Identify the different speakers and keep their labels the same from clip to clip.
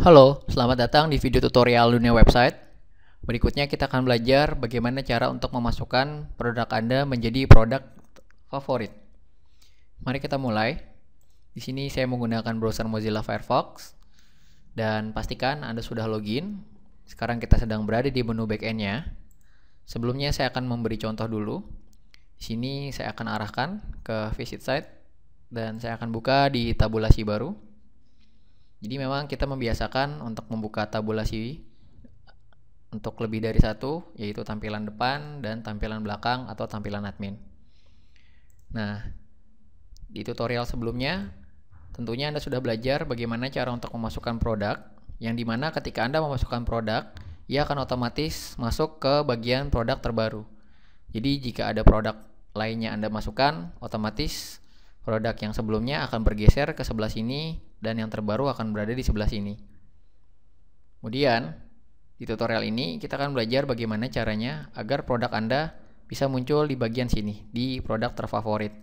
Speaker 1: Halo, selamat datang di video tutorial dunia website. Berikutnya kita akan belajar bagaimana cara untuk memasukkan produk Anda menjadi produk favorit. Mari kita mulai. Di sini saya menggunakan browser Mozilla Firefox dan pastikan Anda sudah login. Sekarang kita sedang berada di menu backend-nya. Sebelumnya saya akan memberi contoh dulu. Di sini saya akan arahkan ke visit site dan saya akan buka di tabulasi baru. Jadi memang kita membiasakan untuk membuka tabulasi untuk lebih dari satu, yaitu tampilan depan dan tampilan belakang atau tampilan admin. Nah, di tutorial sebelumnya, tentunya Anda sudah belajar bagaimana cara untuk memasukkan produk, yang dimana ketika Anda memasukkan produk, ia akan otomatis masuk ke bagian produk terbaru. Jadi, jika ada produk lainnya Anda masukkan, otomatis Produk yang sebelumnya akan bergeser ke sebelah sini dan yang terbaru akan berada di sebelah sini. Kemudian, di tutorial ini kita akan belajar bagaimana caranya agar produk Anda bisa muncul di bagian sini, di produk terfavorit.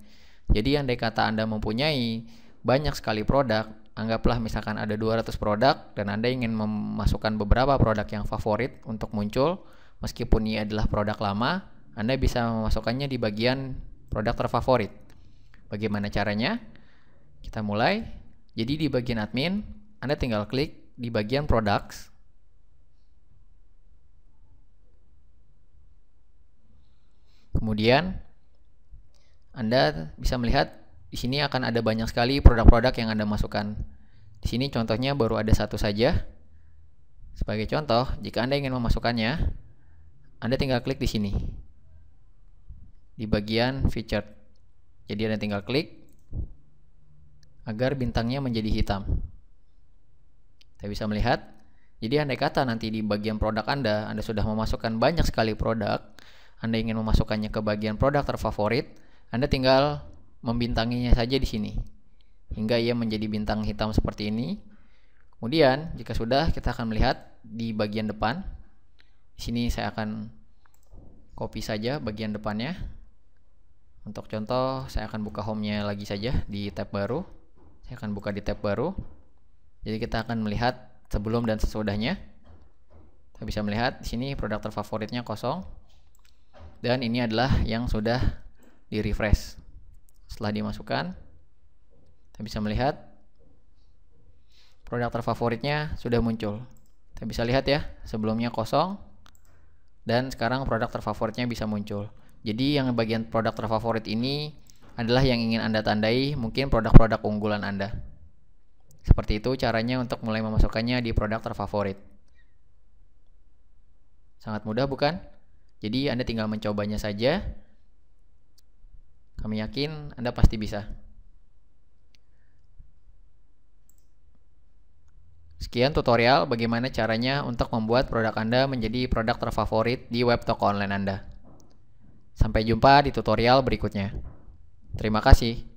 Speaker 1: Jadi andai kata Anda mempunyai banyak sekali produk, anggaplah misalkan ada 200 produk dan Anda ingin memasukkan beberapa produk yang favorit untuk muncul, meskipun ini adalah produk lama, Anda bisa memasukkannya di bagian produk terfavorit. Bagaimana caranya? Kita mulai. Jadi di bagian admin, Anda tinggal klik di bagian products. Kemudian Anda bisa melihat di sini akan ada banyak sekali produk-produk yang Anda masukkan. Di sini contohnya baru ada satu saja. Sebagai contoh, jika Anda ingin memasukkannya, Anda tinggal klik di sini. Di bagian featured. Jadi Anda tinggal klik agar bintangnya menjadi hitam. Kita bisa melihat, jadi andai kata nanti di bagian produk Anda, Anda sudah memasukkan banyak sekali produk, Anda ingin memasukkannya ke bagian produk terfavorit, Anda tinggal membintanginya saja di sini. Hingga ia menjadi bintang hitam seperti ini. Kemudian, jika sudah, kita akan melihat di bagian depan. Di sini saya akan copy saja bagian depannya untuk contoh, saya akan buka home-nya lagi saja di tab baru. Saya akan buka di tab baru. Jadi kita akan melihat sebelum dan sesudahnya. Kita bisa melihat di sini produk terfavoritnya kosong. Dan ini adalah yang sudah di refresh. Setelah dimasukkan, kita bisa melihat produk terfavoritnya sudah muncul. Kita bisa lihat ya, sebelumnya kosong dan sekarang produk terfavoritnya bisa muncul. Jadi yang bagian produk terfavorit ini adalah yang ingin Anda tandai mungkin produk-produk unggulan Anda. Seperti itu caranya untuk mulai memasukkannya di produk terfavorit. Sangat mudah bukan? Jadi Anda tinggal mencobanya saja. Kami yakin Anda pasti bisa. Sekian tutorial bagaimana caranya untuk membuat produk Anda menjadi produk terfavorit di web toko online Anda. Sampai jumpa di tutorial berikutnya. Terima kasih.